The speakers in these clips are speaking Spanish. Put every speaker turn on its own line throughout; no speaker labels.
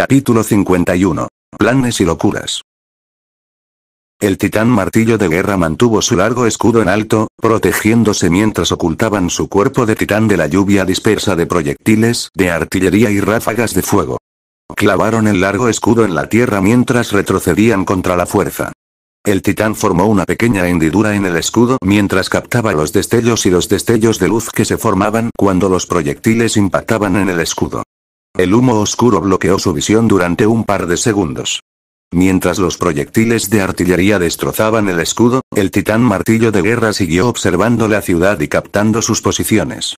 Capítulo 51. Planes y locuras. El titán martillo de guerra mantuvo su largo escudo en alto, protegiéndose mientras ocultaban su cuerpo de titán de la lluvia dispersa de proyectiles, de artillería y ráfagas de fuego. Clavaron el largo escudo en la tierra mientras retrocedían contra la fuerza. El titán formó una pequeña hendidura en el escudo mientras captaba los destellos y los destellos de luz que se formaban cuando los proyectiles impactaban en el escudo. El humo oscuro bloqueó su visión durante un par de segundos. Mientras los proyectiles de artillería destrozaban el escudo, el titán martillo de guerra siguió observando la ciudad y captando sus posiciones.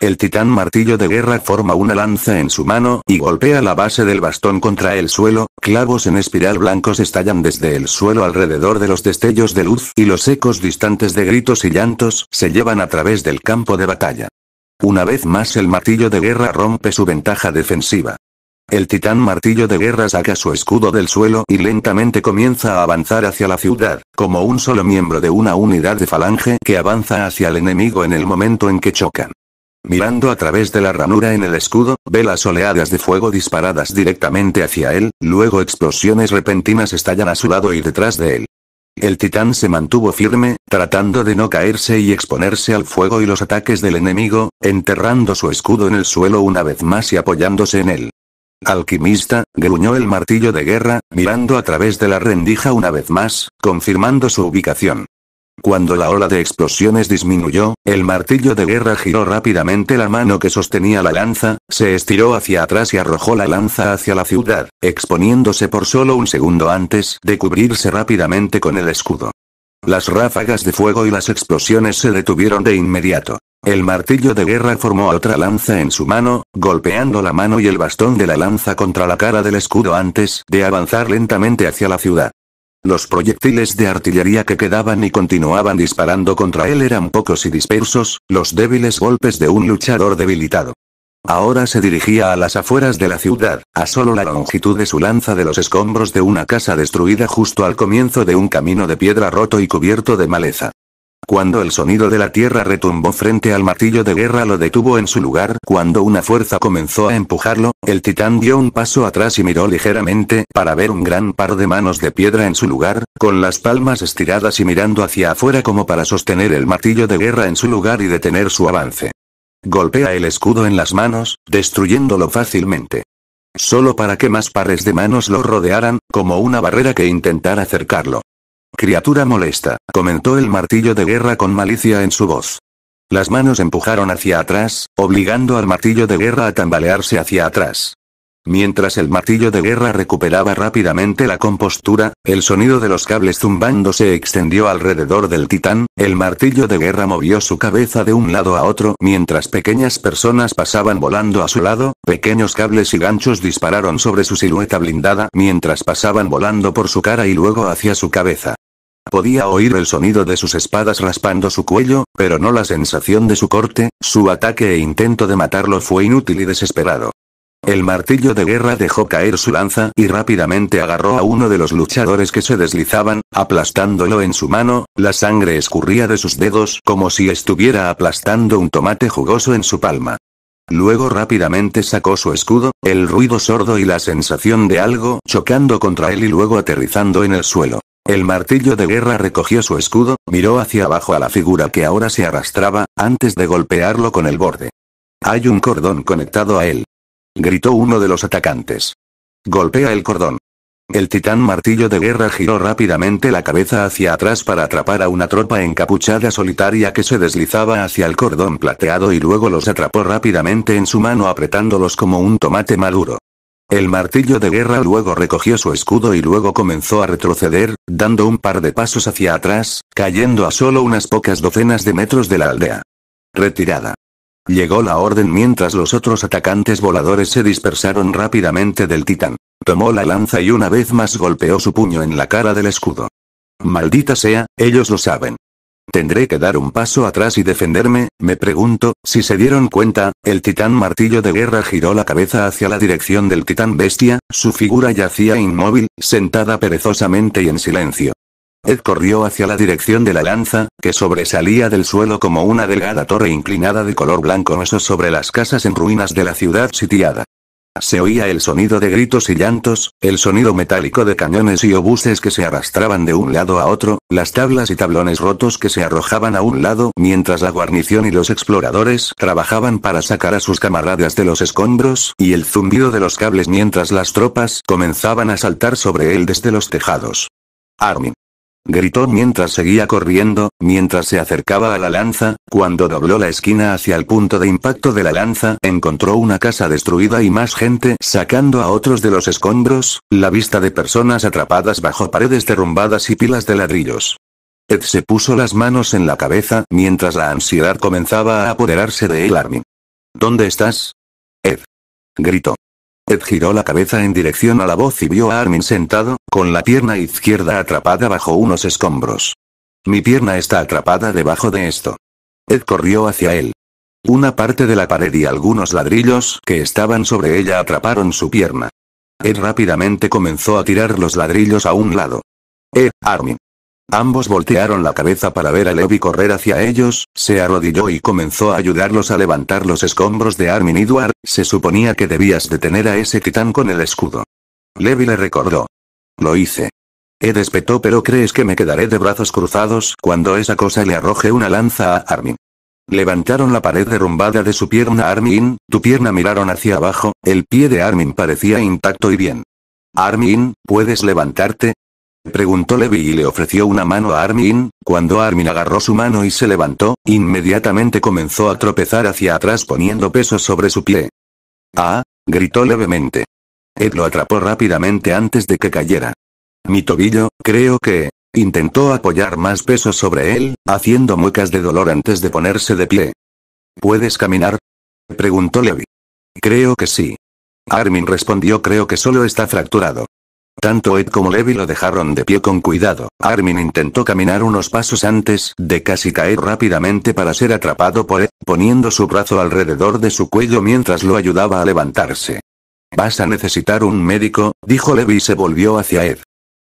El titán martillo de guerra forma una lanza en su mano y golpea la base del bastón contra el suelo, clavos en espiral blancos estallan desde el suelo alrededor de los destellos de luz y los ecos distantes de gritos y llantos se llevan a través del campo de batalla. Una vez más el martillo de guerra rompe su ventaja defensiva. El titán martillo de guerra saca su escudo del suelo y lentamente comienza a avanzar hacia la ciudad, como un solo miembro de una unidad de falange que avanza hacia el enemigo en el momento en que chocan. Mirando a través de la ranura en el escudo, ve las oleadas de fuego disparadas directamente hacia él, luego explosiones repentinas estallan a su lado y detrás de él. El titán se mantuvo firme, tratando de no caerse y exponerse al fuego y los ataques del enemigo, enterrando su escudo en el suelo una vez más y apoyándose en él. Alquimista, gruñó el martillo de guerra, mirando a través de la rendija una vez más, confirmando su ubicación. Cuando la ola de explosiones disminuyó, el martillo de guerra giró rápidamente la mano que sostenía la lanza, se estiró hacia atrás y arrojó la lanza hacia la ciudad, exponiéndose por solo un segundo antes de cubrirse rápidamente con el escudo. Las ráfagas de fuego y las explosiones se detuvieron de inmediato. El martillo de guerra formó otra lanza en su mano, golpeando la mano y el bastón de la lanza contra la cara del escudo antes de avanzar lentamente hacia la ciudad. Los proyectiles de artillería que quedaban y continuaban disparando contra él eran pocos y dispersos, los débiles golpes de un luchador debilitado. Ahora se dirigía a las afueras de la ciudad, a solo la longitud de su lanza de los escombros de una casa destruida justo al comienzo de un camino de piedra roto y cubierto de maleza. Cuando el sonido de la tierra retumbó frente al martillo de guerra lo detuvo en su lugar, cuando una fuerza comenzó a empujarlo, el titán dio un paso atrás y miró ligeramente, para ver un gran par de manos de piedra en su lugar, con las palmas estiradas y mirando hacia afuera como para sostener el martillo de guerra en su lugar y detener su avance. Golpea el escudo en las manos, destruyéndolo fácilmente. Solo para que más pares de manos lo rodearan, como una barrera que intentara acercarlo. Criatura molesta, comentó el martillo de guerra con malicia en su voz. Las manos empujaron hacia atrás, obligando al martillo de guerra a tambalearse hacia atrás. Mientras el martillo de guerra recuperaba rápidamente la compostura, el sonido de los cables zumbando se extendió alrededor del titán, el martillo de guerra movió su cabeza de un lado a otro mientras pequeñas personas pasaban volando a su lado, pequeños cables y ganchos dispararon sobre su silueta blindada mientras pasaban volando por su cara y luego hacia su cabeza. Podía oír el sonido de sus espadas raspando su cuello, pero no la sensación de su corte, su ataque e intento de matarlo fue inútil y desesperado. El martillo de guerra dejó caer su lanza y rápidamente agarró a uno de los luchadores que se deslizaban, aplastándolo en su mano, la sangre escurría de sus dedos como si estuviera aplastando un tomate jugoso en su palma. Luego rápidamente sacó su escudo, el ruido sordo y la sensación de algo chocando contra él y luego aterrizando en el suelo. El martillo de guerra recogió su escudo, miró hacia abajo a la figura que ahora se arrastraba, antes de golpearlo con el borde. Hay un cordón conectado a él. Gritó uno de los atacantes. Golpea el cordón. El titán martillo de guerra giró rápidamente la cabeza hacia atrás para atrapar a una tropa encapuchada solitaria que se deslizaba hacia el cordón plateado y luego los atrapó rápidamente en su mano apretándolos como un tomate maduro. El martillo de guerra luego recogió su escudo y luego comenzó a retroceder, dando un par de pasos hacia atrás, cayendo a solo unas pocas docenas de metros de la aldea. Retirada. Llegó la orden mientras los otros atacantes voladores se dispersaron rápidamente del titán. Tomó la lanza y una vez más golpeó su puño en la cara del escudo. Maldita sea, ellos lo saben. Tendré que dar un paso atrás y defenderme, me pregunto, si se dieron cuenta, el titán martillo de guerra giró la cabeza hacia la dirección del titán bestia, su figura yacía inmóvil, sentada perezosamente y en silencio. Ed corrió hacia la dirección de la lanza, que sobresalía del suelo como una delgada torre inclinada de color blanco oso sobre las casas en ruinas de la ciudad sitiada. Se oía el sonido de gritos y llantos, el sonido metálico de cañones y obuses que se arrastraban de un lado a otro, las tablas y tablones rotos que se arrojaban a un lado mientras la guarnición y los exploradores trabajaban para sacar a sus camaradas de los escombros, y el zumbido de los cables mientras las tropas comenzaban a saltar sobre él desde los tejados. Armin. Gritó mientras seguía corriendo, mientras se acercaba a la lanza, cuando dobló la esquina hacia el punto de impacto de la lanza, encontró una casa destruida y más gente sacando a otros de los escombros, la vista de personas atrapadas bajo paredes derrumbadas y pilas de ladrillos. Ed se puso las manos en la cabeza, mientras la ansiedad comenzaba a apoderarse de él. Armin. ¿Dónde estás? Ed. Gritó. Ed giró la cabeza en dirección a la voz y vio a Armin sentado, con la pierna izquierda atrapada bajo unos escombros. Mi pierna está atrapada debajo de esto. Ed corrió hacia él. Una parte de la pared y algunos ladrillos que estaban sobre ella atraparon su pierna. Ed rápidamente comenzó a tirar los ladrillos a un lado. Eh, Armin. Ambos voltearon la cabeza para ver a Levi correr hacia ellos, se arrodilló y comenzó a ayudarlos a levantar los escombros de Armin y Duar, se suponía que debías detener a ese titán con el escudo. Levi le recordó. Lo hice. He despetó pero crees que me quedaré de brazos cruzados cuando esa cosa le arroje una lanza a Armin. Levantaron la pared derrumbada de su pierna Armin, tu pierna miraron hacia abajo, el pie de Armin parecía intacto y bien. Armin, ¿puedes levantarte? Preguntó Levi y le ofreció una mano a Armin, cuando Armin agarró su mano y se levantó, inmediatamente comenzó a tropezar hacia atrás poniendo peso sobre su pie. ¡Ah! gritó levemente. Ed lo atrapó rápidamente antes de que cayera. Mi tobillo, creo que... Intentó apoyar más peso sobre él, haciendo muecas de dolor antes de ponerse de pie. ¿Puedes caminar? Preguntó Levi. Creo que sí. Armin respondió creo que solo está fracturado. Tanto Ed como Levi lo dejaron de pie con cuidado. Armin intentó caminar unos pasos antes de casi caer rápidamente para ser atrapado por Ed, poniendo su brazo alrededor de su cuello mientras lo ayudaba a levantarse. Vas a necesitar un médico, dijo Levi y se volvió hacia Ed.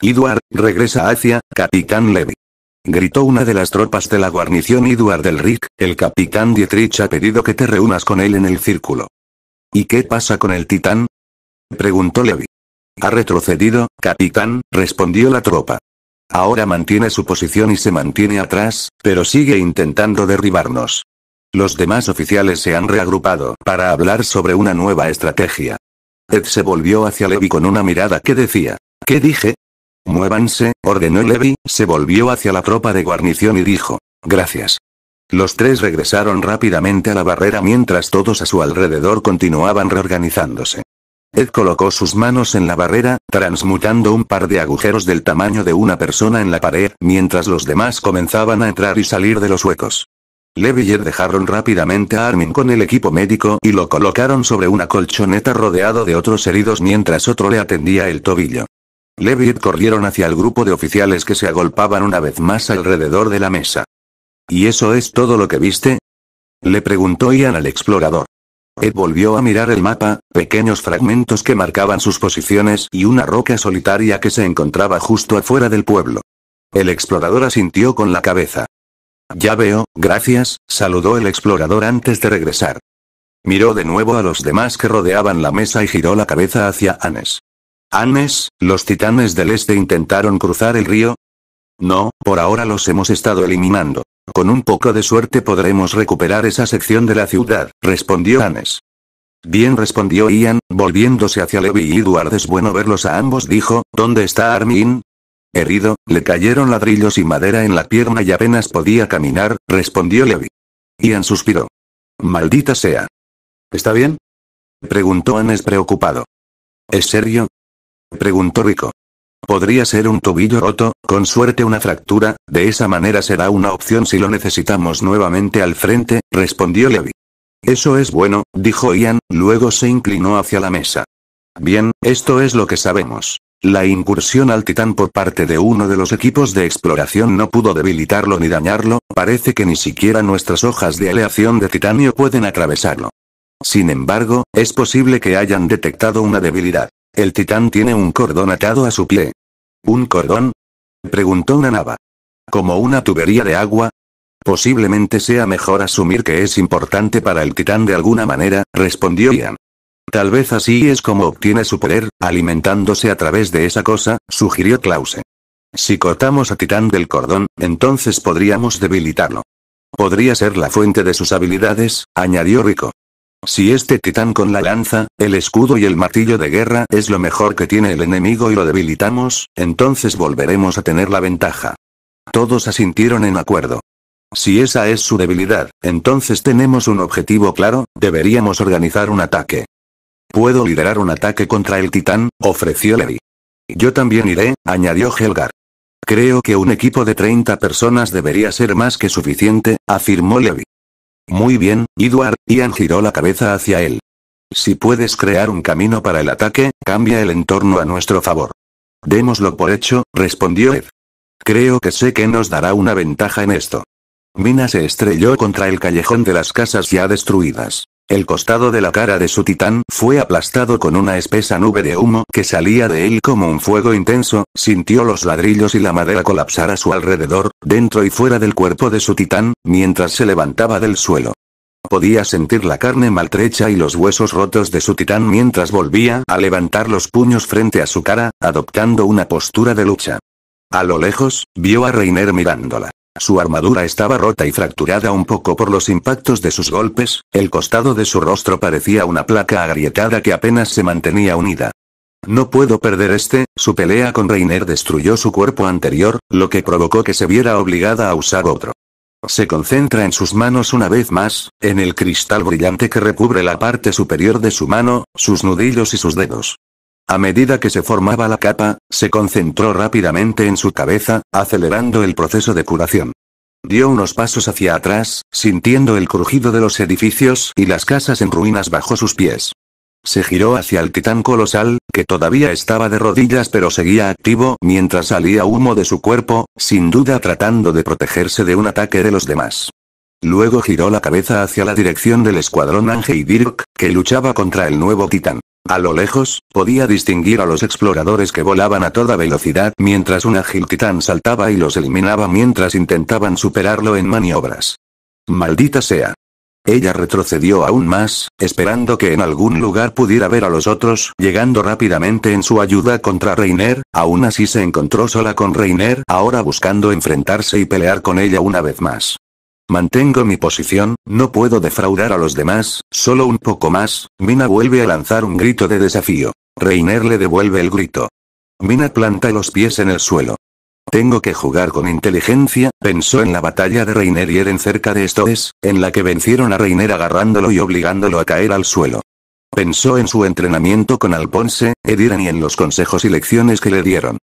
Edward, regresa hacia, Capitán Levi. Gritó una de las tropas de la guarnición Edward del Rick, el Capitán Dietrich ha pedido que te reúnas con él en el círculo. ¿Y qué pasa con el titán? Preguntó Levi. Ha retrocedido, capitán, respondió la tropa. Ahora mantiene su posición y se mantiene atrás, pero sigue intentando derribarnos. Los demás oficiales se han reagrupado para hablar sobre una nueva estrategia. Ed se volvió hacia Levi con una mirada que decía, ¿qué dije? Muévanse, ordenó Levi, se volvió hacia la tropa de guarnición y dijo, gracias. Los tres regresaron rápidamente a la barrera mientras todos a su alrededor continuaban reorganizándose. Ed colocó sus manos en la barrera, transmutando un par de agujeros del tamaño de una persona en la pared, mientras los demás comenzaban a entrar y salir de los huecos. Levy y dejaron rápidamente a Armin con el equipo médico y lo colocaron sobre una colchoneta rodeado de otros heridos mientras otro le atendía el tobillo. Levy y corrieron hacia el grupo de oficiales que se agolpaban una vez más alrededor de la mesa. ¿Y eso es todo lo que viste? Le preguntó Ian al explorador. Ed volvió a mirar el mapa, pequeños fragmentos que marcaban sus posiciones y una roca solitaria que se encontraba justo afuera del pueblo. El explorador asintió con la cabeza. Ya veo, gracias, saludó el explorador antes de regresar. Miró de nuevo a los demás que rodeaban la mesa y giró la cabeza hacia Anes. Anes, los titanes del este intentaron cruzar el río, no, por ahora los hemos estado eliminando. Con un poco de suerte podremos recuperar esa sección de la ciudad, respondió Anes. Bien respondió Ian, volviéndose hacia Levi y Edward. Es bueno verlos a ambos, dijo, ¿dónde está Armin? Herido, le cayeron ladrillos y madera en la pierna y apenas podía caminar, respondió Levi. Ian suspiró. Maldita sea. ¿Está bien? Preguntó Anes preocupado. ¿Es serio? Preguntó Rico. Podría ser un tobillo roto, con suerte una fractura, de esa manera será una opción si lo necesitamos nuevamente al frente, respondió Levi. Eso es bueno, dijo Ian, luego se inclinó hacia la mesa. Bien, esto es lo que sabemos. La incursión al Titán por parte de uno de los equipos de exploración no pudo debilitarlo ni dañarlo, parece que ni siquiera nuestras hojas de aleación de titanio pueden atravesarlo. Sin embargo, es posible que hayan detectado una debilidad. El titán tiene un cordón atado a su pie. ¿Un cordón? Preguntó una nava. ¿Como una tubería de agua? Posiblemente sea mejor asumir que es importante para el titán de alguna manera, respondió Ian. Tal vez así es como obtiene su poder, alimentándose a través de esa cosa, sugirió Clausen. Si cortamos a Titán del cordón, entonces podríamos debilitarlo. Podría ser la fuente de sus habilidades, añadió Rico. Si este titán con la lanza, el escudo y el martillo de guerra es lo mejor que tiene el enemigo y lo debilitamos, entonces volveremos a tener la ventaja. Todos asintieron en acuerdo. Si esa es su debilidad, entonces tenemos un objetivo claro, deberíamos organizar un ataque. Puedo liderar un ataque contra el titán, ofreció Levi. Yo también iré, añadió Helgar. Creo que un equipo de 30 personas debería ser más que suficiente, afirmó Levi. Muy bien, Edward, Ian giró la cabeza hacia él. Si puedes crear un camino para el ataque, cambia el entorno a nuestro favor. Démoslo por hecho, respondió Ed. Creo que sé que nos dará una ventaja en esto. Mina se estrelló contra el callejón de las casas ya destruidas. El costado de la cara de su titán fue aplastado con una espesa nube de humo que salía de él como un fuego intenso, sintió los ladrillos y la madera colapsar a su alrededor, dentro y fuera del cuerpo de su titán, mientras se levantaba del suelo. Podía sentir la carne maltrecha y los huesos rotos de su titán mientras volvía a levantar los puños frente a su cara, adoptando una postura de lucha. A lo lejos, vio a Reiner mirándola. Su armadura estaba rota y fracturada un poco por los impactos de sus golpes, el costado de su rostro parecía una placa agrietada que apenas se mantenía unida. No puedo perder este, su pelea con Reiner destruyó su cuerpo anterior, lo que provocó que se viera obligada a usar otro. Se concentra en sus manos una vez más, en el cristal brillante que recubre la parte superior de su mano, sus nudillos y sus dedos. A medida que se formaba la capa, se concentró rápidamente en su cabeza, acelerando el proceso de curación. Dio unos pasos hacia atrás, sintiendo el crujido de los edificios y las casas en ruinas bajo sus pies. Se giró hacia el titán colosal, que todavía estaba de rodillas pero seguía activo mientras salía humo de su cuerpo, sin duda tratando de protegerse de un ataque de los demás. Luego giró la cabeza hacia la dirección del escuadrón Ange y Dirk, que luchaba contra el nuevo titán. A lo lejos, podía distinguir a los exploradores que volaban a toda velocidad mientras un ágil titán saltaba y los eliminaba mientras intentaban superarlo en maniobras. Maldita sea. Ella retrocedió aún más, esperando que en algún lugar pudiera ver a los otros, llegando rápidamente en su ayuda contra Reiner, aún así se encontró sola con Reiner, ahora buscando enfrentarse y pelear con ella una vez más. Mantengo mi posición, no puedo defraudar a los demás, solo un poco más, Mina vuelve a lanzar un grito de desafío. Reiner le devuelve el grito. Mina planta los pies en el suelo. Tengo que jugar con inteligencia, pensó en la batalla de Reiner y Eren cerca de esto es, en la que vencieron a Reiner agarrándolo y obligándolo a caer al suelo. Pensó en su entrenamiento con Alponse, Ediren y en los consejos y lecciones que le dieron.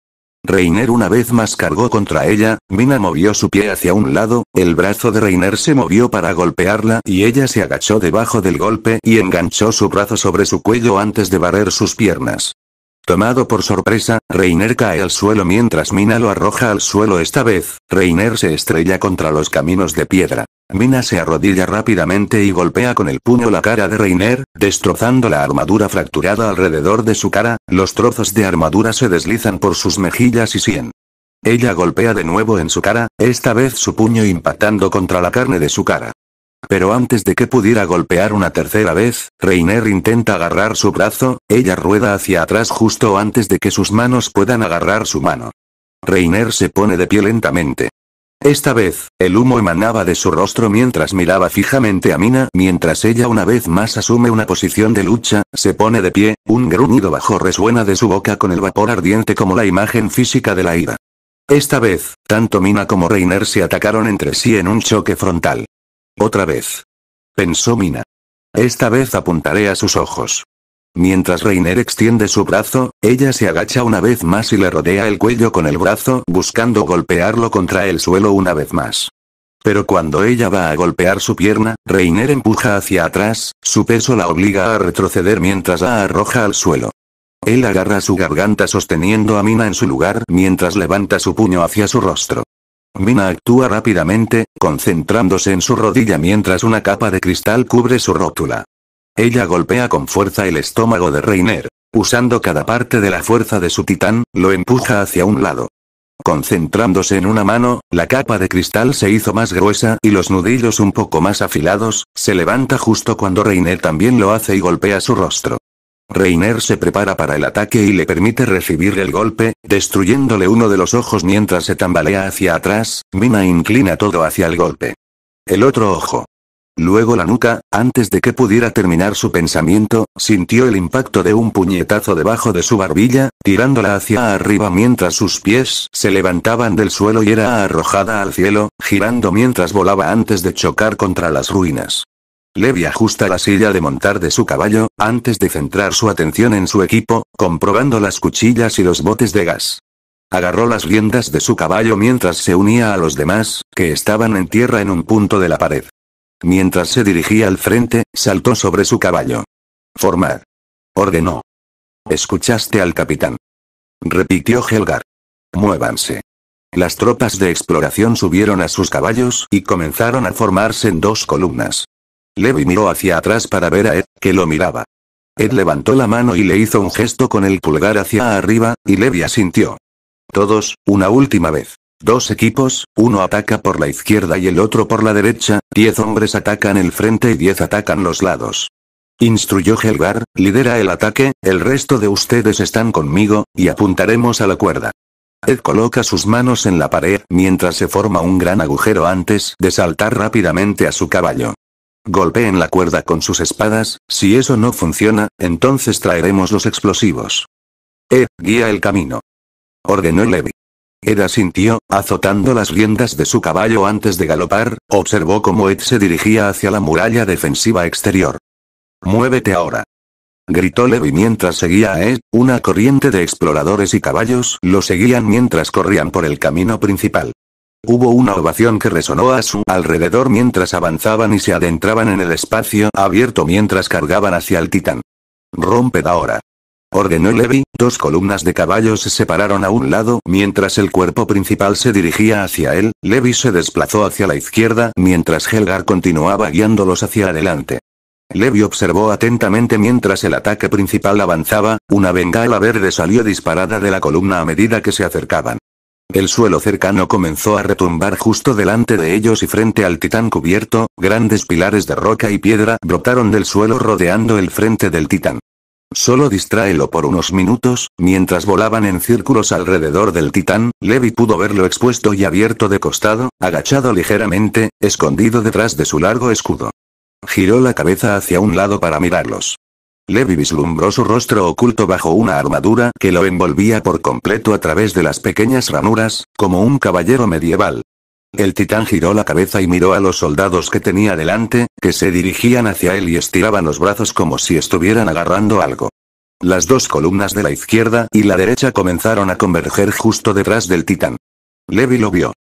Reiner una vez más cargó contra ella, Mina movió su pie hacia un lado, el brazo de Reiner se movió para golpearla y ella se agachó debajo del golpe y enganchó su brazo sobre su cuello antes de barrer sus piernas. Tomado por sorpresa, Reiner cae al suelo mientras Mina lo arroja al suelo esta vez, Reiner se estrella contra los caminos de piedra. Mina se arrodilla rápidamente y golpea con el puño la cara de Reiner, destrozando la armadura fracturada alrededor de su cara, los trozos de armadura se deslizan por sus mejillas y sien. Ella golpea de nuevo en su cara, esta vez su puño impactando contra la carne de su cara. Pero antes de que pudiera golpear una tercera vez, Reiner intenta agarrar su brazo, ella rueda hacia atrás justo antes de que sus manos puedan agarrar su mano. Reiner se pone de pie lentamente. Esta vez, el humo emanaba de su rostro mientras miraba fijamente a Mina, mientras ella una vez más asume una posición de lucha, se pone de pie, un gruñido bajo resuena de su boca con el vapor ardiente como la imagen física de la ira. Esta vez, tanto Mina como Reiner se atacaron entre sí en un choque frontal. Otra vez. Pensó Mina. Esta vez apuntaré a sus ojos. Mientras Reiner extiende su brazo, ella se agacha una vez más y le rodea el cuello con el brazo buscando golpearlo contra el suelo una vez más. Pero cuando ella va a golpear su pierna, Reiner empuja hacia atrás, su peso la obliga a retroceder mientras la arroja al suelo. Él agarra su garganta sosteniendo a Mina en su lugar mientras levanta su puño hacia su rostro. Mina actúa rápidamente, concentrándose en su rodilla mientras una capa de cristal cubre su rótula. Ella golpea con fuerza el estómago de Reiner. Usando cada parte de la fuerza de su titán, lo empuja hacia un lado. Concentrándose en una mano, la capa de cristal se hizo más gruesa y los nudillos un poco más afilados, se levanta justo cuando Reiner también lo hace y golpea su rostro. Reiner se prepara para el ataque y le permite recibir el golpe, destruyéndole uno de los ojos mientras se tambalea hacia atrás, Mina inclina todo hacia el golpe. El otro ojo. Luego la nuca, antes de que pudiera terminar su pensamiento, sintió el impacto de un puñetazo debajo de su barbilla, tirándola hacia arriba mientras sus pies se levantaban del suelo y era arrojada al cielo, girando mientras volaba antes de chocar contra las ruinas. Levi ajusta la silla de montar de su caballo, antes de centrar su atención en su equipo, comprobando las cuchillas y los botes de gas. Agarró las riendas de su caballo mientras se unía a los demás, que estaban en tierra en un punto de la pared. Mientras se dirigía al frente, saltó sobre su caballo. Formar. Ordenó. Escuchaste al capitán. Repitió Helgar. Muévanse. Las tropas de exploración subieron a sus caballos y comenzaron a formarse en dos columnas. Levi miró hacia atrás para ver a Ed, que lo miraba. Ed levantó la mano y le hizo un gesto con el pulgar hacia arriba, y Levi asintió. Todos, una última vez. Dos equipos, uno ataca por la izquierda y el otro por la derecha, diez hombres atacan el frente y diez atacan los lados. Instruyó Helgar, lidera el ataque, el resto de ustedes están conmigo, y apuntaremos a la cuerda. Ed coloca sus manos en la pared mientras se forma un gran agujero antes de saltar rápidamente a su caballo. Golpeen la cuerda con sus espadas, si eso no funciona, entonces traeremos los explosivos. Ed, guía el camino. Ordenó Levi. Era sintió, azotando las riendas de su caballo antes de galopar, observó cómo Ed se dirigía hacia la muralla defensiva exterior. Muévete ahora. Gritó Levi mientras seguía a Ed, una corriente de exploradores y caballos lo seguían mientras corrían por el camino principal. Hubo una ovación que resonó a su alrededor mientras avanzaban y se adentraban en el espacio abierto mientras cargaban hacia el titán. Romped ahora ordenó Levi, dos columnas de caballos se separaron a un lado, mientras el cuerpo principal se dirigía hacia él, Levi se desplazó hacia la izquierda, mientras Helgar continuaba guiándolos hacia adelante. Levi observó atentamente mientras el ataque principal avanzaba, una bengala verde salió disparada de la columna a medida que se acercaban. El suelo cercano comenzó a retumbar justo delante de ellos y frente al titán cubierto, grandes pilares de roca y piedra brotaron del suelo rodeando el frente del titán. Solo distráelo por unos minutos, mientras volaban en círculos alrededor del titán, Levi pudo verlo expuesto y abierto de costado, agachado ligeramente, escondido detrás de su largo escudo. Giró la cabeza hacia un lado para mirarlos. Levi vislumbró su rostro oculto bajo una armadura que lo envolvía por completo a través de las pequeñas ranuras, como un caballero medieval. El titán giró la cabeza y miró a los soldados que tenía delante, que se dirigían hacia él y estiraban los brazos como si estuvieran agarrando algo. Las dos columnas de la izquierda y la derecha comenzaron a converger justo detrás del titán. Levi lo vio.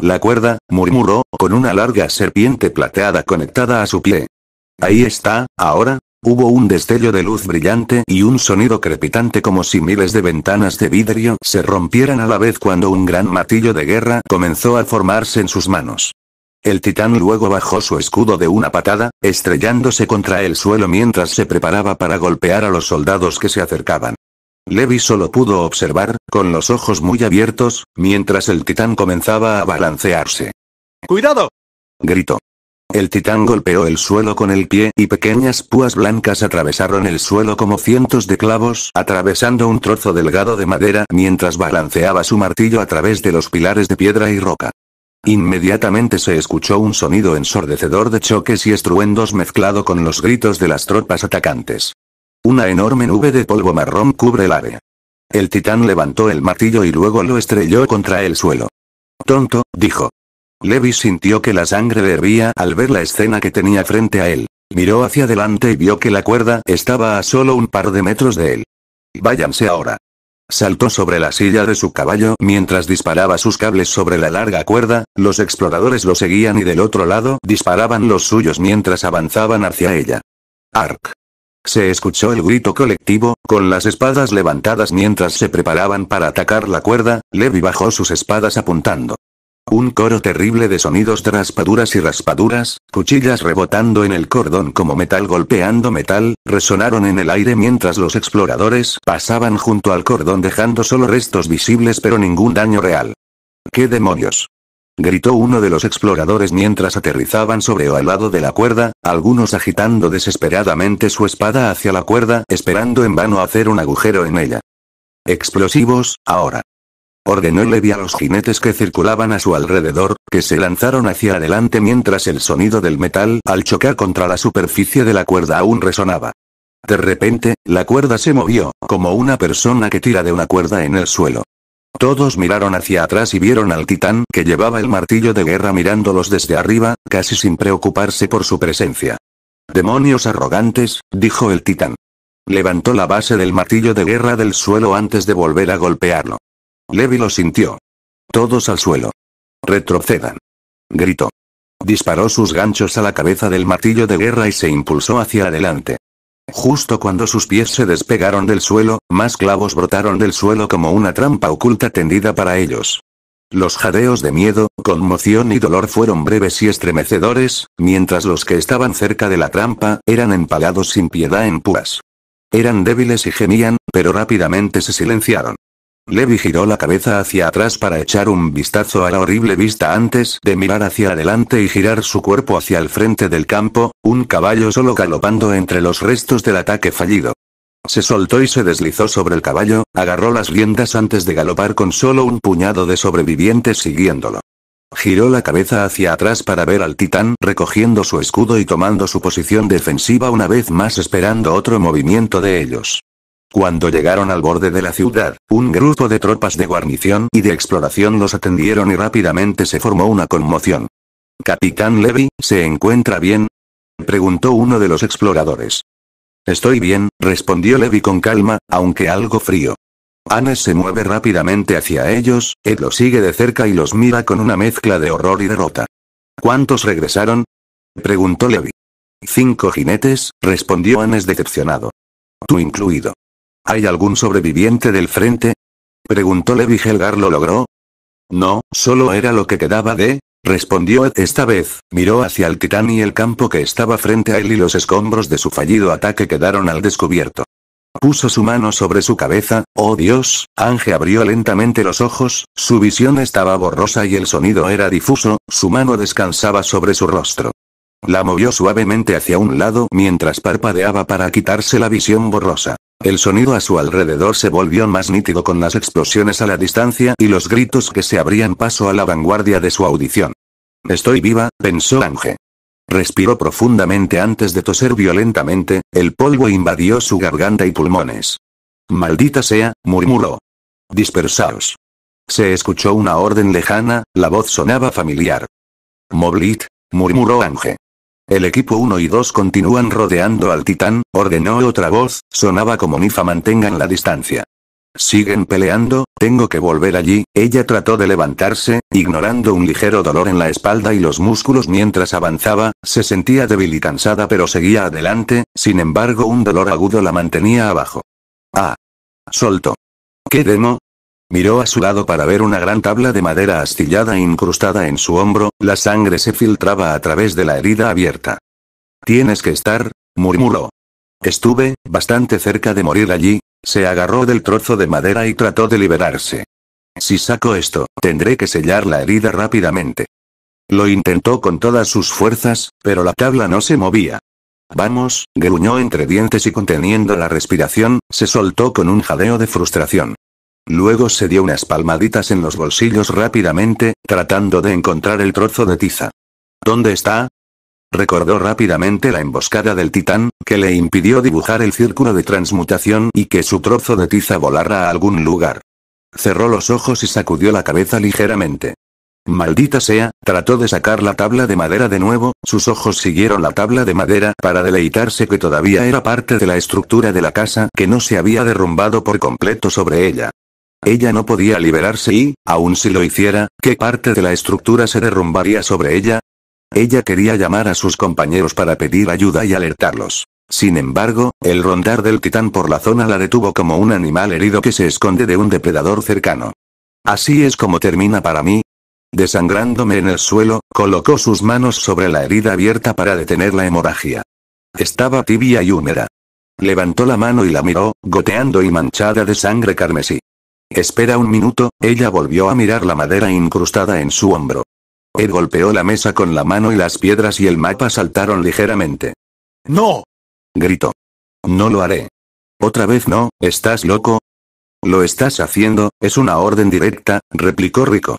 La cuerda, murmuró, con una larga serpiente plateada conectada a su pie. Ahí está, ahora, Hubo un destello de luz brillante y un sonido crepitante como si miles de ventanas de vidrio se rompieran a la vez cuando un gran matillo de guerra comenzó a formarse en sus manos. El titán luego bajó su escudo de una patada, estrellándose contra el suelo mientras se preparaba para golpear a los soldados que se acercaban. Levi solo pudo observar, con los ojos muy abiertos, mientras el titán comenzaba a balancearse. ¡Cuidado! gritó. El titán golpeó el suelo con el pie y pequeñas púas blancas atravesaron el suelo como cientos de clavos, atravesando un trozo delgado de madera mientras balanceaba su martillo a través de los pilares de piedra y roca. Inmediatamente se escuchó un sonido ensordecedor de choques y estruendos mezclado con los gritos de las tropas atacantes. Una enorme nube de polvo marrón cubre el área. El titán levantó el martillo y luego lo estrelló contra el suelo. Tonto, dijo. Levi sintió que la sangre le hervía al ver la escena que tenía frente a él. Miró hacia adelante y vio que la cuerda estaba a solo un par de metros de él. Váyanse ahora. Saltó sobre la silla de su caballo mientras disparaba sus cables sobre la larga cuerda, los exploradores lo seguían y del otro lado disparaban los suyos mientras avanzaban hacia ella. Ark. Se escuchó el grito colectivo, con las espadas levantadas mientras se preparaban para atacar la cuerda, Levi bajó sus espadas apuntando. Un coro terrible de sonidos de raspaduras y raspaduras, cuchillas rebotando en el cordón como metal golpeando metal, resonaron en el aire mientras los exploradores pasaban junto al cordón dejando solo restos visibles pero ningún daño real. ¿Qué demonios? gritó uno de los exploradores mientras aterrizaban sobre o al lado de la cuerda, algunos agitando desesperadamente su espada hacia la cuerda, esperando en vano hacer un agujero en ella. Explosivos, ahora. Ordenó Levi a los jinetes que circulaban a su alrededor, que se lanzaron hacia adelante mientras el sonido del metal al chocar contra la superficie de la cuerda aún resonaba. De repente, la cuerda se movió, como una persona que tira de una cuerda en el suelo. Todos miraron hacia atrás y vieron al titán que llevaba el martillo de guerra mirándolos desde arriba, casi sin preocuparse por su presencia. Demonios arrogantes, dijo el titán. Levantó la base del martillo de guerra del suelo antes de volver a golpearlo. Levi lo sintió. Todos al suelo. Retrocedan. Gritó. Disparó sus ganchos a la cabeza del martillo de guerra y se impulsó hacia adelante. Justo cuando sus pies se despegaron del suelo, más clavos brotaron del suelo como una trampa oculta tendida para ellos. Los jadeos de miedo, conmoción y dolor fueron breves y estremecedores, mientras los que estaban cerca de la trampa eran empalados sin piedad en púas. Eran débiles y gemían, pero rápidamente se silenciaron. Levi giró la cabeza hacia atrás para echar un vistazo a la horrible vista antes de mirar hacia adelante y girar su cuerpo hacia el frente del campo, un caballo solo galopando entre los restos del ataque fallido. Se soltó y se deslizó sobre el caballo, agarró las riendas antes de galopar con solo un puñado de sobrevivientes siguiéndolo. Giró la cabeza hacia atrás para ver al titán recogiendo su escudo y tomando su posición defensiva una vez más esperando otro movimiento de ellos. Cuando llegaron al borde de la ciudad, un grupo de tropas de guarnición y de exploración los atendieron y rápidamente se formó una conmoción. Capitán Levy, ¿se encuentra bien? preguntó uno de los exploradores. Estoy bien, respondió Levy con calma, aunque algo frío. Anes se mueve rápidamente hacia ellos, Ed los sigue de cerca y los mira con una mezcla de horror y derrota. ¿Cuántos regresaron? preguntó Levi. Cinco jinetes, respondió Anes decepcionado. Tú incluido. ¿Hay algún sobreviviente del frente? Preguntó Levi Helgar lo logró. No, solo era lo que quedaba de, respondió esta vez, miró hacia el titán y el campo que estaba frente a él y los escombros de su fallido ataque quedaron al descubierto. Puso su mano sobre su cabeza, oh Dios, Ange abrió lentamente los ojos, su visión estaba borrosa y el sonido era difuso, su mano descansaba sobre su rostro. La movió suavemente hacia un lado mientras parpadeaba para quitarse la visión borrosa. El sonido a su alrededor se volvió más nítido con las explosiones a la distancia y los gritos que se abrían paso a la vanguardia de su audición. Estoy viva, pensó Ange. Respiró profundamente antes de toser violentamente, el polvo invadió su garganta y pulmones. Maldita sea, murmuró. Dispersaos. Se escuchó una orden lejana, la voz sonaba familiar. Moblit, murmuró Ángel. El equipo 1 y 2 continúan rodeando al titán, ordenó otra voz, sonaba como Nifa mantengan la distancia. Siguen peleando, tengo que volver allí, ella trató de levantarse, ignorando un ligero dolor en la espalda y los músculos mientras avanzaba, se sentía débil y cansada pero seguía adelante, sin embargo un dolor agudo la mantenía abajo. Ah. Solto. ¿Qué demo? Miró a su lado para ver una gran tabla de madera astillada incrustada en su hombro, la sangre se filtraba a través de la herida abierta. Tienes que estar, murmuró. Estuve, bastante cerca de morir allí, se agarró del trozo de madera y trató de liberarse. Si saco esto, tendré que sellar la herida rápidamente. Lo intentó con todas sus fuerzas, pero la tabla no se movía. Vamos, gruñó entre dientes y conteniendo la respiración, se soltó con un jadeo de frustración. Luego se dio unas palmaditas en los bolsillos rápidamente, tratando de encontrar el trozo de tiza. ¿Dónde está? Recordó rápidamente la emboscada del titán, que le impidió dibujar el círculo de transmutación y que su trozo de tiza volara a algún lugar. Cerró los ojos y sacudió la cabeza ligeramente. Maldita sea, trató de sacar la tabla de madera de nuevo, sus ojos siguieron la tabla de madera para deleitarse que todavía era parte de la estructura de la casa que no se había derrumbado por completo sobre ella. Ella no podía liberarse y, aun si lo hiciera, ¿qué parte de la estructura se derrumbaría sobre ella? Ella quería llamar a sus compañeros para pedir ayuda y alertarlos. Sin embargo, el rondar del titán por la zona la detuvo como un animal herido que se esconde de un depredador cercano. Así es como termina para mí. Desangrándome en el suelo, colocó sus manos sobre la herida abierta para detener la hemorragia. Estaba tibia y húmeda. Levantó la mano y la miró, goteando y manchada de sangre carmesí. Espera un minuto, ella volvió a mirar la madera incrustada en su hombro. Él golpeó la mesa con la mano y las piedras y el mapa saltaron ligeramente. ¡No! gritó. No lo haré. Otra vez no, ¿estás loco? Lo estás haciendo, es una orden directa, replicó Rico.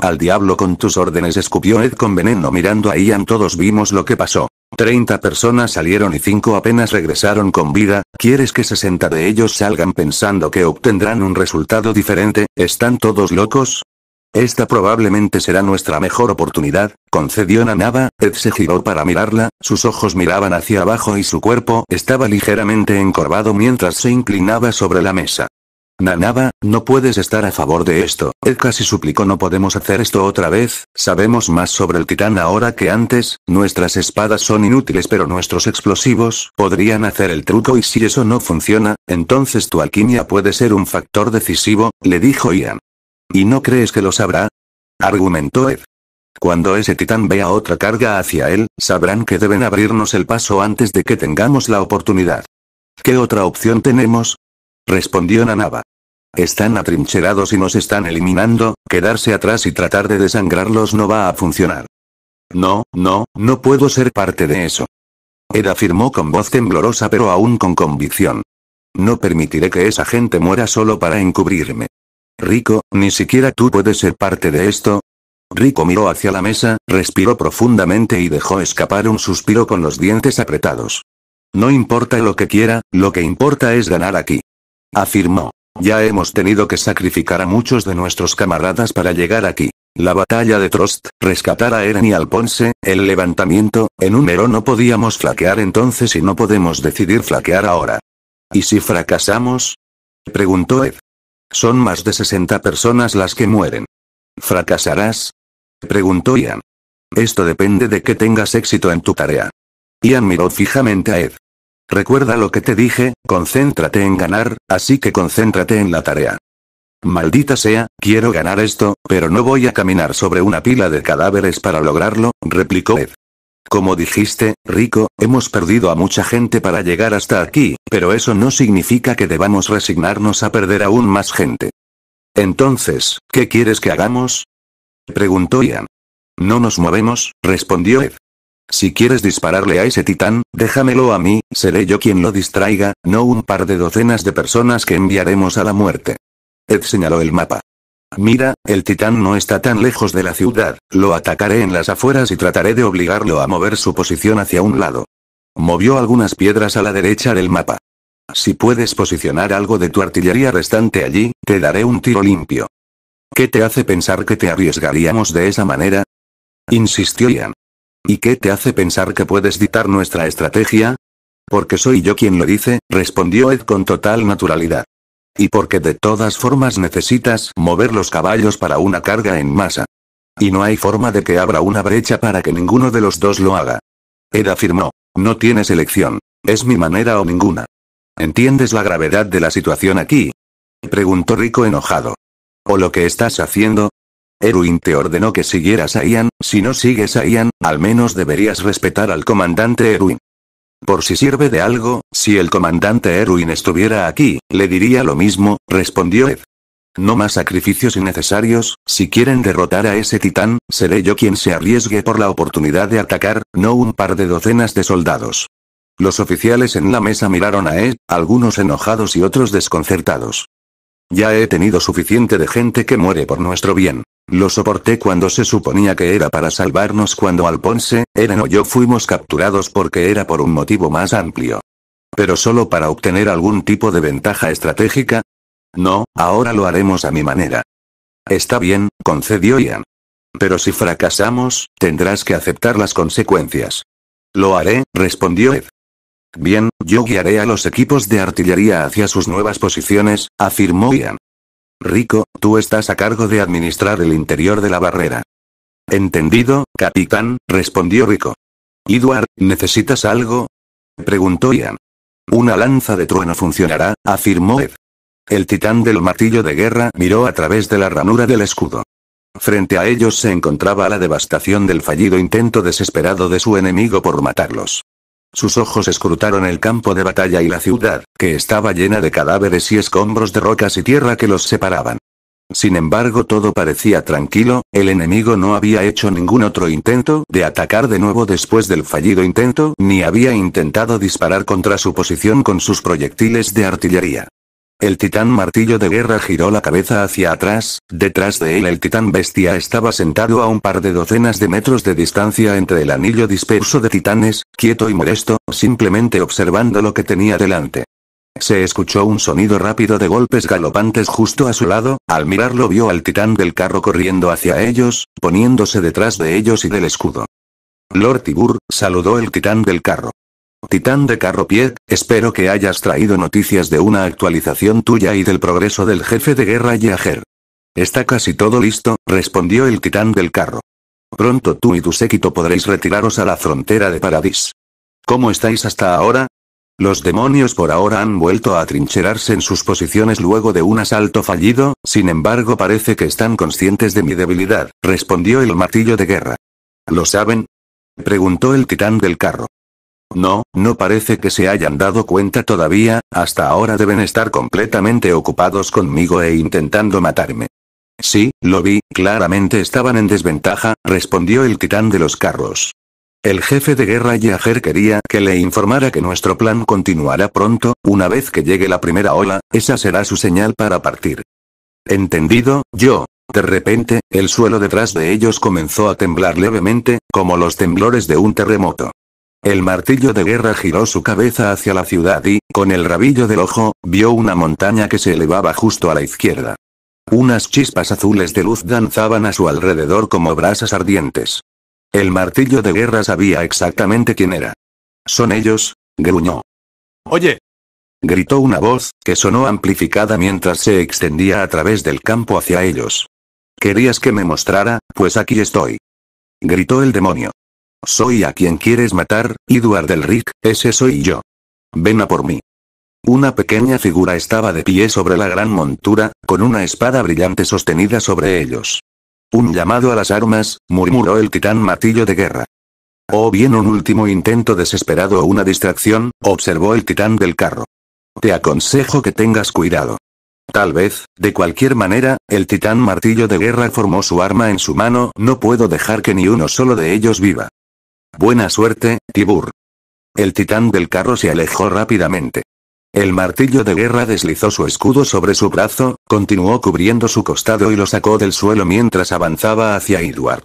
Al diablo con tus órdenes escupió Ed con veneno mirando a Ian todos vimos lo que pasó. Treinta personas salieron y cinco apenas regresaron con vida, ¿quieres que 60 de ellos salgan pensando que obtendrán un resultado diferente? ¿Están todos locos? Esta probablemente será nuestra mejor oportunidad, concedió Nanaba, Ed se giró para mirarla, sus ojos miraban hacia abajo y su cuerpo estaba ligeramente encorvado mientras se inclinaba sobre la mesa. Nanaba, no puedes estar a favor de esto. Ed casi suplicó no podemos hacer esto otra vez, sabemos más sobre el titán ahora que antes, nuestras espadas son inútiles pero nuestros explosivos podrían hacer el truco y si eso no funciona, entonces tu alquimia puede ser un factor decisivo, le dijo Ian. ¿Y no crees que lo sabrá? argumentó Ed. Cuando ese titán vea otra carga hacia él, sabrán que deben abrirnos el paso antes de que tengamos la oportunidad. ¿Qué otra opción tenemos? respondió Nanaba. Están atrincherados y nos están eliminando, quedarse atrás y tratar de desangrarlos no va a funcionar. No, no, no puedo ser parte de eso. Ed afirmó con voz temblorosa pero aún con convicción. No permitiré que esa gente muera solo para encubrirme. Rico, ni siquiera tú puedes ser parte de esto. Rico miró hacia la mesa, respiró profundamente y dejó escapar un suspiro con los dientes apretados. No importa lo que quiera, lo que importa es ganar aquí. Afirmó. Ya hemos tenido que sacrificar a muchos de nuestros camaradas para llegar aquí. La batalla de Trost, rescatar a Eren y Ponce, el levantamiento, en un no podíamos flaquear entonces y no podemos decidir flaquear ahora. ¿Y si fracasamos? Preguntó Ed. Son más de 60 personas las que mueren. ¿Fracasarás? Preguntó Ian. Esto depende de que tengas éxito en tu tarea. Ian miró fijamente a Ed. Recuerda lo que te dije, concéntrate en ganar, así que concéntrate en la tarea. Maldita sea, quiero ganar esto, pero no voy a caminar sobre una pila de cadáveres para lograrlo, replicó Ed. Como dijiste, Rico, hemos perdido a mucha gente para llegar hasta aquí, pero eso no significa que debamos resignarnos a perder aún más gente. Entonces, ¿qué quieres que hagamos? preguntó Ian. No nos movemos, respondió Ed. Si quieres dispararle a ese titán, déjamelo a mí, seré yo quien lo distraiga, no un par de docenas de personas que enviaremos a la muerte. Ed señaló el mapa. Mira, el titán no está tan lejos de la ciudad, lo atacaré en las afueras y trataré de obligarlo a mover su posición hacia un lado. Movió algunas piedras a la derecha del mapa. Si puedes posicionar algo de tu artillería restante allí, te daré un tiro limpio. ¿Qué te hace pensar que te arriesgaríamos de esa manera? Insistió Ian. ¿Y qué te hace pensar que puedes dictar nuestra estrategia? Porque soy yo quien lo dice, respondió Ed con total naturalidad. Y porque de todas formas necesitas mover los caballos para una carga en masa. Y no hay forma de que abra una brecha para que ninguno de los dos lo haga. Ed afirmó, no tienes elección, es mi manera o ninguna. ¿Entiendes la gravedad de la situación aquí? Preguntó Rico enojado. ¿O lo que estás haciendo? Erwin te ordenó que siguieras a Ian, si no sigues a Ian, al menos deberías respetar al comandante Erwin. Por si sirve de algo, si el comandante Erwin estuviera aquí, le diría lo mismo, respondió Ed. No más sacrificios innecesarios, si quieren derrotar a ese titán, seré yo quien se arriesgue por la oportunidad de atacar, no un par de docenas de soldados. Los oficiales en la mesa miraron a Ed, algunos enojados y otros desconcertados. Ya he tenido suficiente de gente que muere por nuestro bien. Lo soporté cuando se suponía que era para salvarnos cuando Alponse, Eren o yo fuimos capturados porque era por un motivo más amplio. Pero solo para obtener algún tipo de ventaja estratégica. No, ahora lo haremos a mi manera. Está bien, concedió Ian. Pero si fracasamos, tendrás que aceptar las consecuencias. Lo haré, respondió Ed. Bien, yo guiaré a los equipos de artillería hacia sus nuevas posiciones, afirmó Ian. Rico, tú estás a cargo de administrar el interior de la barrera. Entendido, capitán, respondió Rico. Edward, ¿necesitas algo? preguntó Ian. Una lanza de trueno funcionará, afirmó Ed. El titán del martillo de guerra miró a través de la ranura del escudo. Frente a ellos se encontraba la devastación del fallido intento desesperado de su enemigo por matarlos. Sus ojos escrutaron el campo de batalla y la ciudad, que estaba llena de cadáveres y escombros de rocas y tierra que los separaban. Sin embargo, todo parecía tranquilo, el enemigo no había hecho ningún otro intento de atacar de nuevo después del fallido intento, ni había intentado disparar contra su posición con sus proyectiles de artillería. El titán martillo de guerra giró la cabeza hacia atrás, detrás de él el titán bestia estaba sentado a un par de docenas de metros de distancia entre el anillo disperso de titanes, quieto y molesto, simplemente observando lo que tenía delante. Se escuchó un sonido rápido de golpes galopantes justo a su lado, al mirarlo vio al titán del carro corriendo hacia ellos, poniéndose detrás de ellos y del escudo. Lord Tibur, saludó el titán del carro. Titán de Pie, espero que hayas traído noticias de una actualización tuya y del progreso del jefe de guerra Yager. Está casi todo listo, respondió el titán del carro. Pronto tú y tu séquito podréis retiraros a la frontera de Paradis. ¿Cómo estáis hasta ahora? Los demonios por ahora han vuelto a atrincherarse en sus posiciones luego de un asalto fallido, sin embargo parece que están conscientes de mi debilidad, respondió el martillo de guerra. ¿Lo saben? preguntó el titán del carro. No, no parece que se hayan dado cuenta todavía, hasta ahora deben estar completamente ocupados conmigo e intentando matarme. Sí, lo vi, claramente estaban en desventaja, respondió el titán de los carros. El jefe de guerra Yager quería que le informara que nuestro plan continuará pronto, una vez que llegue la primera ola, esa será su señal para partir. Entendido, yo. De repente, el suelo detrás de ellos comenzó a temblar levemente, como los temblores de un terremoto. El martillo de guerra giró su cabeza hacia la ciudad y, con el rabillo del ojo, vio una montaña que se elevaba justo a la izquierda. Unas chispas azules de luz danzaban a su alrededor como brasas ardientes. El martillo de guerra sabía exactamente quién era. Son ellos, gruñó. Oye. Gritó una voz, que sonó amplificada mientras se extendía a través del campo hacia ellos. Querías que me mostrara, pues aquí estoy. Gritó el demonio. Soy a quien quieres matar, Edward del Rick, ese soy yo. Ven a por mí. Una pequeña figura estaba de pie sobre la gran montura, con una espada brillante sostenida sobre ellos. Un llamado a las armas, murmuró el titán martillo de guerra. O bien un último intento desesperado o una distracción, observó el titán del carro. Te aconsejo que tengas cuidado. Tal vez, de cualquier manera, el titán martillo de guerra formó su arma en su mano, no puedo dejar que ni uno solo de ellos viva. Buena suerte, Tibur. El titán del carro se alejó rápidamente. El martillo de guerra deslizó su escudo sobre su brazo, continuó cubriendo su costado y lo sacó del suelo mientras avanzaba hacia Edward.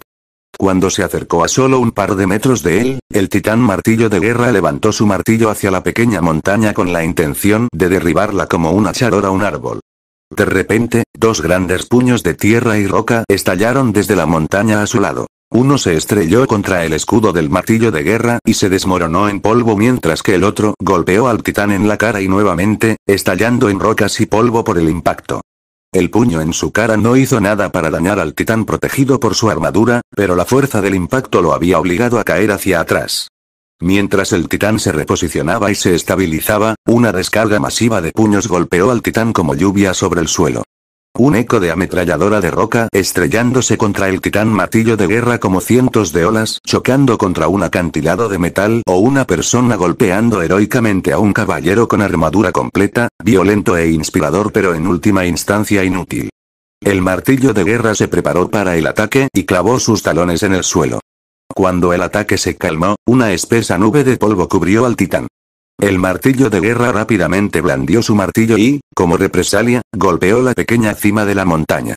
Cuando se acercó a solo un par de metros de él, el titán martillo de guerra levantó su martillo hacia la pequeña montaña con la intención de derribarla como una charora a un árbol. De repente, dos grandes puños de tierra y roca estallaron desde la montaña a su lado. Uno se estrelló contra el escudo del martillo de guerra y se desmoronó en polvo mientras que el otro golpeó al titán en la cara y nuevamente, estallando en rocas y polvo por el impacto. El puño en su cara no hizo nada para dañar al titán protegido por su armadura, pero la fuerza del impacto lo había obligado a caer hacia atrás. Mientras el titán se reposicionaba y se estabilizaba, una descarga masiva de puños golpeó al titán como lluvia sobre el suelo. Un eco de ametralladora de roca estrellándose contra el titán martillo de guerra como cientos de olas chocando contra un acantilado de metal o una persona golpeando heroicamente a un caballero con armadura completa, violento e inspirador pero en última instancia inútil. El martillo de guerra se preparó para el ataque y clavó sus talones en el suelo. Cuando el ataque se calmó, una espesa nube de polvo cubrió al titán. El martillo de guerra rápidamente blandió su martillo y, como represalia, golpeó la pequeña cima de la montaña.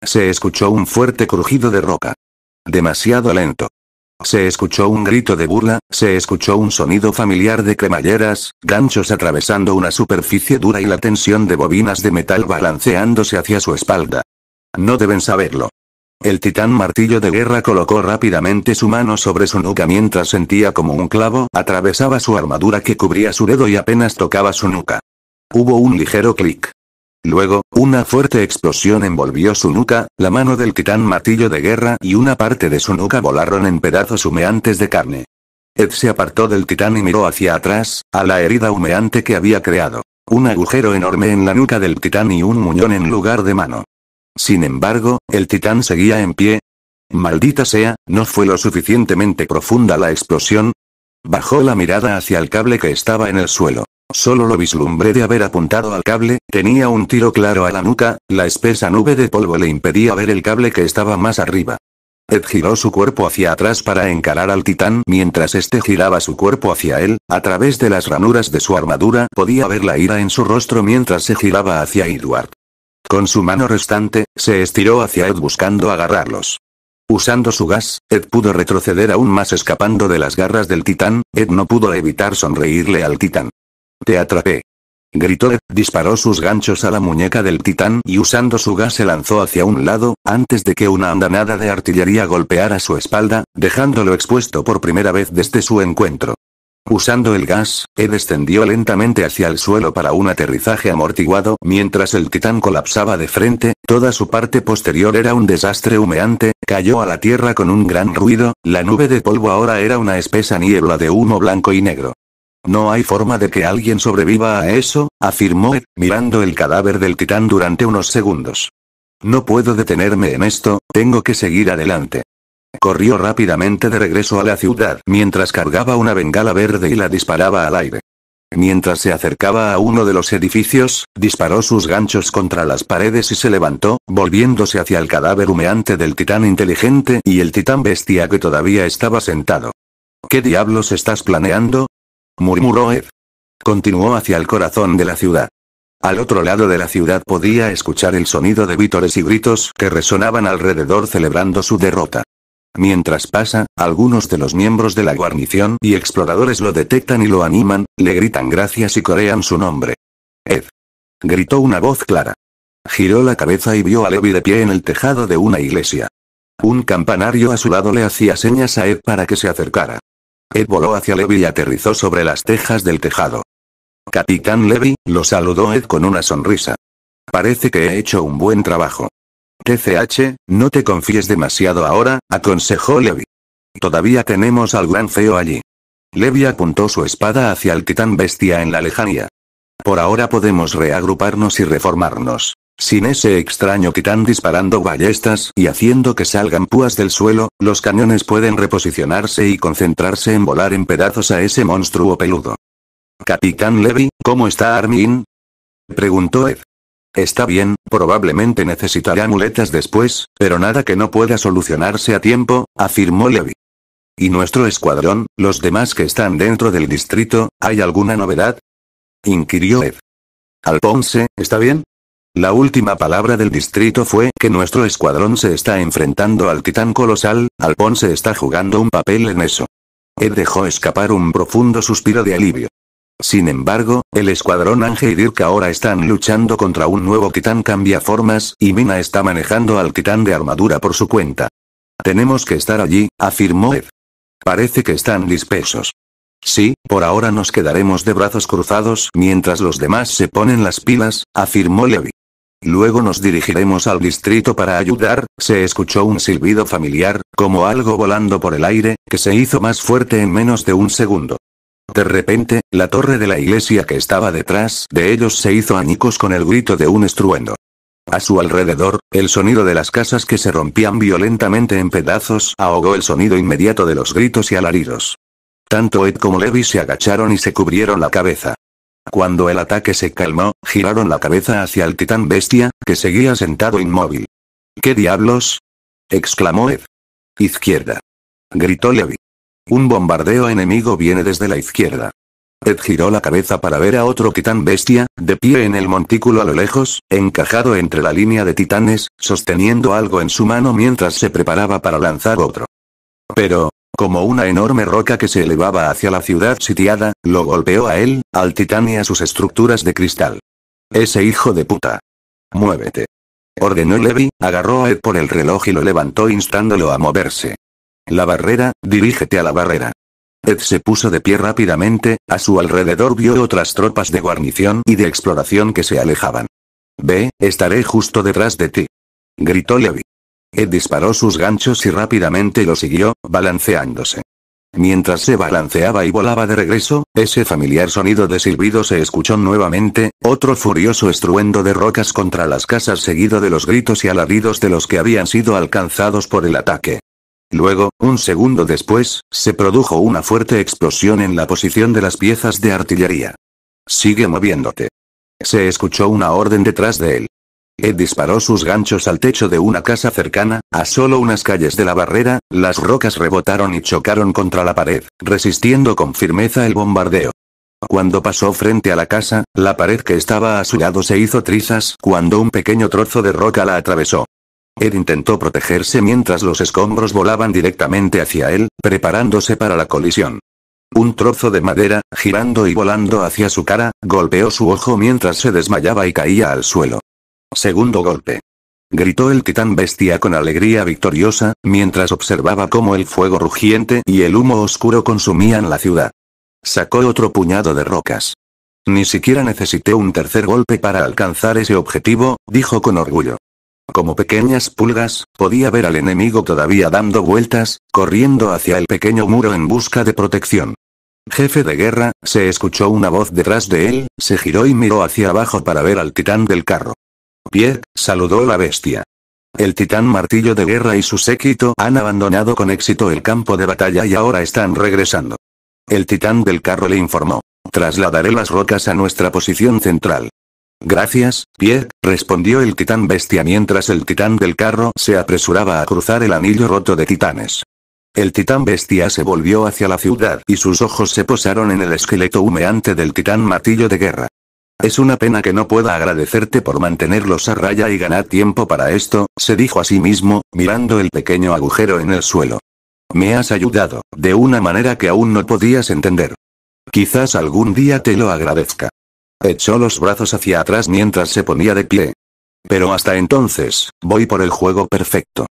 Se escuchó un fuerte crujido de roca. Demasiado lento. Se escuchó un grito de burla, se escuchó un sonido familiar de cremalleras, ganchos atravesando una superficie dura y la tensión de bobinas de metal balanceándose hacia su espalda. No deben saberlo. El titán martillo de guerra colocó rápidamente su mano sobre su nuca mientras sentía como un clavo atravesaba su armadura que cubría su dedo y apenas tocaba su nuca. Hubo un ligero clic. Luego, una fuerte explosión envolvió su nuca, la mano del titán martillo de guerra y una parte de su nuca volaron en pedazos humeantes de carne. Ed se apartó del titán y miró hacia atrás, a la herida humeante que había creado. Un agujero enorme en la nuca del titán y un muñón en lugar de mano. Sin embargo, el titán seguía en pie. Maldita sea, ¿no fue lo suficientemente profunda la explosión? Bajó la mirada hacia el cable que estaba en el suelo. Solo lo vislumbré de haber apuntado al cable, tenía un tiro claro a la nuca, la espesa nube de polvo le impedía ver el cable que estaba más arriba. Ed giró su cuerpo hacia atrás para encarar al titán mientras este giraba su cuerpo hacia él, a través de las ranuras de su armadura podía ver la ira en su rostro mientras se giraba hacia Edward. Con su mano restante, se estiró hacia Ed buscando agarrarlos. Usando su gas, Ed pudo retroceder aún más escapando de las garras del titán, Ed no pudo evitar sonreírle al titán. Te atrapé. Gritó Ed, disparó sus ganchos a la muñeca del titán y usando su gas se lanzó hacia un lado, antes de que una andanada de artillería golpeara su espalda, dejándolo expuesto por primera vez desde su encuentro. Usando el gas, E descendió lentamente hacia el suelo para un aterrizaje amortiguado, mientras el titán colapsaba de frente, toda su parte posterior era un desastre humeante, cayó a la tierra con un gran ruido, la nube de polvo ahora era una espesa niebla de humo blanco y negro. No hay forma de que alguien sobreviva a eso, afirmó e, mirando el cadáver del titán durante unos segundos. No puedo detenerme en esto, tengo que seguir adelante. Corrió rápidamente de regreso a la ciudad mientras cargaba una bengala verde y la disparaba al aire. Mientras se acercaba a uno de los edificios, disparó sus ganchos contra las paredes y se levantó, volviéndose hacia el cadáver humeante del titán inteligente y el titán bestia que todavía estaba sentado. ¿Qué diablos estás planeando? murmuró Ed. Continuó hacia el corazón de la ciudad. Al otro lado de la ciudad podía escuchar el sonido de vítores y gritos que resonaban alrededor celebrando su derrota. Mientras pasa, algunos de los miembros de la guarnición y exploradores lo detectan y lo animan, le gritan gracias y corean su nombre. Ed. Gritó una voz clara. Giró la cabeza y vio a Levi de pie en el tejado de una iglesia. Un campanario a su lado le hacía señas a Ed para que se acercara. Ed voló hacia Levi y aterrizó sobre las tejas del tejado. Capitán Levi, lo saludó Ed con una sonrisa. Parece que he hecho un buen trabajo. TCH, no te confíes demasiado ahora, aconsejó Levi. Todavía tenemos al gran feo allí. Levi apuntó su espada hacia el titán bestia en la lejanía. Por ahora podemos reagruparnos y reformarnos. Sin ese extraño titán disparando ballestas y haciendo que salgan púas del suelo, los cañones pueden reposicionarse y concentrarse en volar en pedazos a ese monstruo peludo. Capitán Levi, ¿cómo está Armin? Preguntó Ed. Está bien, probablemente necesitará muletas después, pero nada que no pueda solucionarse a tiempo, afirmó Levi. ¿Y nuestro escuadrón, los demás que están dentro del distrito, hay alguna novedad? inquirió Ed. Alphonse, ¿está bien? La última palabra del distrito fue que nuestro escuadrón se está enfrentando al titán colosal, Alphonse está jugando un papel en eso. Ed dejó escapar un profundo suspiro de alivio. Sin embargo, el escuadrón Ángel y Dirk ahora están luchando contra un nuevo titán cambia formas y Mina está manejando al titán de armadura por su cuenta. Tenemos que estar allí, afirmó Ed. Parece que están dispesos. Sí, por ahora nos quedaremos de brazos cruzados mientras los demás se ponen las pilas, afirmó Levi. Luego nos dirigiremos al distrito para ayudar, se escuchó un silbido familiar, como algo volando por el aire, que se hizo más fuerte en menos de un segundo. De repente, la torre de la iglesia que estaba detrás de ellos se hizo añicos con el grito de un estruendo. A su alrededor, el sonido de las casas que se rompían violentamente en pedazos ahogó el sonido inmediato de los gritos y alaridos. Tanto Ed como Levi se agacharon y se cubrieron la cabeza. Cuando el ataque se calmó, giraron la cabeza hacia el titán bestia, que seguía sentado inmóvil. ¿Qué diablos? exclamó Ed. Izquierda. Gritó Levi. Un bombardeo enemigo viene desde la izquierda. Ed giró la cabeza para ver a otro titán bestia, de pie en el montículo a lo lejos, encajado entre la línea de titanes, sosteniendo algo en su mano mientras se preparaba para lanzar otro. Pero, como una enorme roca que se elevaba hacia la ciudad sitiada, lo golpeó a él, al titán y a sus estructuras de cristal. Ese hijo de puta. Muévete. Ordenó Levi, agarró a Ed por el reloj y lo levantó instándolo a moverse. La barrera, dirígete a la barrera. Ed se puso de pie rápidamente, a su alrededor vio otras tropas de guarnición y de exploración que se alejaban. Ve, estaré justo detrás de ti. Gritó Levi. Ed disparó sus ganchos y rápidamente lo siguió, balanceándose. Mientras se balanceaba y volaba de regreso, ese familiar sonido de silbido se escuchó nuevamente, otro furioso estruendo de rocas contra las casas seguido de los gritos y alaridos de los que habían sido alcanzados por el ataque. Luego, un segundo después, se produjo una fuerte explosión en la posición de las piezas de artillería. Sigue moviéndote. Se escuchó una orden detrás de él. Ed disparó sus ganchos al techo de una casa cercana, a solo unas calles de la barrera, las rocas rebotaron y chocaron contra la pared, resistiendo con firmeza el bombardeo. Cuando pasó frente a la casa, la pared que estaba a su lado se hizo trizas cuando un pequeño trozo de roca la atravesó. Ed intentó protegerse mientras los escombros volaban directamente hacia él, preparándose para la colisión. Un trozo de madera, girando y volando hacia su cara, golpeó su ojo mientras se desmayaba y caía al suelo. Segundo golpe. Gritó el titán bestia con alegría victoriosa, mientras observaba cómo el fuego rugiente y el humo oscuro consumían la ciudad. Sacó otro puñado de rocas. Ni siquiera necesité un tercer golpe para alcanzar ese objetivo, dijo con orgullo. Como pequeñas pulgas, podía ver al enemigo todavía dando vueltas, corriendo hacia el pequeño muro en busca de protección. Jefe de guerra, se escuchó una voz detrás de él, se giró y miró hacia abajo para ver al titán del carro. Pie, saludó la bestia. El titán martillo de guerra y su séquito han abandonado con éxito el campo de batalla y ahora están regresando. El titán del carro le informó. Trasladaré las rocas a nuestra posición central. Gracias, pie respondió el titán bestia mientras el titán del carro se apresuraba a cruzar el anillo roto de titanes. El titán bestia se volvió hacia la ciudad y sus ojos se posaron en el esqueleto humeante del titán martillo de guerra. Es una pena que no pueda agradecerte por mantenerlos a raya y ganar tiempo para esto, se dijo a sí mismo, mirando el pequeño agujero en el suelo. Me has ayudado, de una manera que aún no podías entender. Quizás algún día te lo agradezca. Echó los brazos hacia atrás mientras se ponía de pie. Pero hasta entonces, voy por el juego perfecto.